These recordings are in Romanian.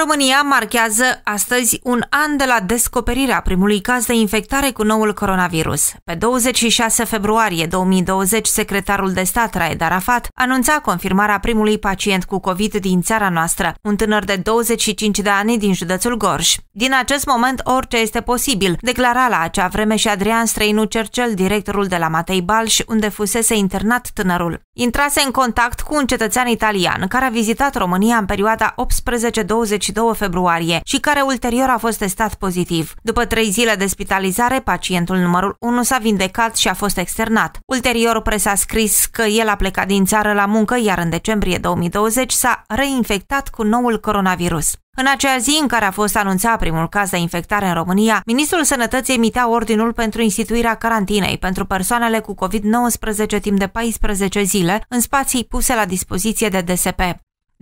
România marchează astăzi un an de la descoperirea primului caz de infectare cu noul coronavirus. Pe 26 februarie 2020, secretarul de stat Raed Arafat anunța confirmarea primului pacient cu COVID din țara noastră, un tânăr de 25 de ani din județul Gorj. Din acest moment, orice este posibil, declara la acea vreme și Adrian Străinu Cercel, directorul de la Matei Balș, unde fusese internat tânărul. Intrase în contact cu un cetățean italian care a vizitat România în perioada 18 20 22 februarie și care ulterior a fost testat pozitiv. După trei zile de spitalizare, pacientul numărul 1 s-a vindecat și a fost externat. Ulterior, presa a scris că el a plecat din țară la muncă, iar în decembrie 2020 s-a reinfectat cu noul coronavirus. În acea zi în care a fost anunțat primul caz de infectare în România, Ministrul Sănătății emitea ordinul pentru instituirea carantinei pentru persoanele cu COVID-19 timp de 14 zile în spații puse la dispoziție de DSP.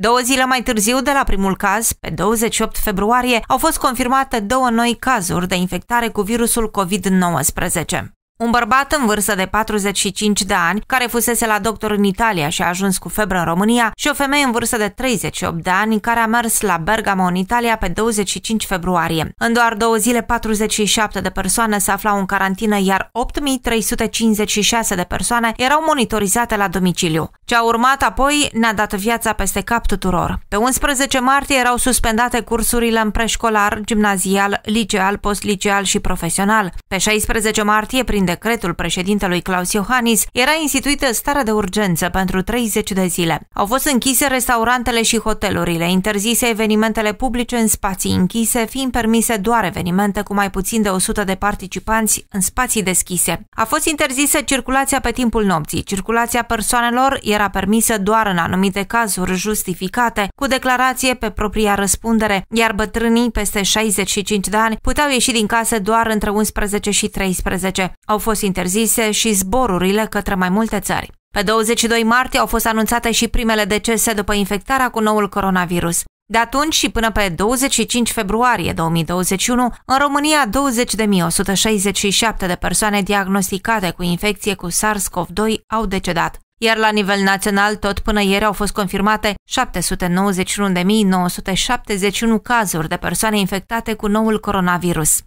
Două zile mai târziu, de la primul caz, pe 28 februarie, au fost confirmate două noi cazuri de infectare cu virusul COVID-19. Un bărbat în vârstă de 45 de ani, care fusese la doctor în Italia și a ajuns cu febră în România, și o femeie în vârstă de 38 de ani, care a mers la Bergamo în Italia pe 25 februarie. În doar două zile, 47 de persoane se aflau în carantină, iar 8356 de persoane erau monitorizate la domiciliu. Ce a urmat apoi ne-a dat viața peste cap tuturor. Pe 11 martie erau suspendate cursurile în preșcolar, gimnazial, liceal, postliceal și profesional. Pe 16 martie, prin decretul președintelui Claus Iohannis, era instituită starea de urgență pentru 30 de zile. Au fost închise restaurantele și hotelurile, interzise evenimentele publice în spații închise, fiind permise doar evenimente cu mai puțin de 100 de participanți în spații deschise. A fost interzisă circulația pe timpul nopții. Circulația persoanelor era permisă doar în anumite cazuri justificate, cu declarație pe propria răspundere, iar bătrânii peste 65 de ani puteau ieși din casă doar între 11 și 13. Au au fost interzise și zborurile către mai multe țări. Pe 22 martie au fost anunțate și primele decese după infectarea cu noul coronavirus. De atunci și până pe 25 februarie 2021, în România 20.167 de persoane diagnosticate cu infecție cu SARS-CoV-2 au decedat iar la nivel național tot până ieri au fost confirmate 791.971 cazuri de persoane infectate cu noul coronavirus. 733.616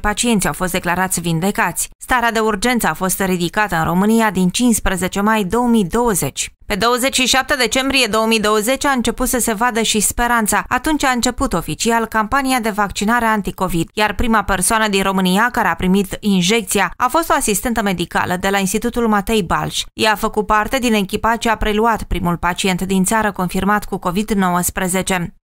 pacienți au fost declarați vindecați. Starea de urgență a fost ridicată în România din 15 mai 2020. Pe 27 decembrie 2020 a început să se vadă și speranța. Atunci a început oficial campania de vaccinare anticovid, iar prima persoană din România care a primit injecția a fost o asistentă medicală de la Institutul Matei Balș. Ea a făcut parte din echipa ce a preluat primul pacient din țară confirmat cu COVID-19.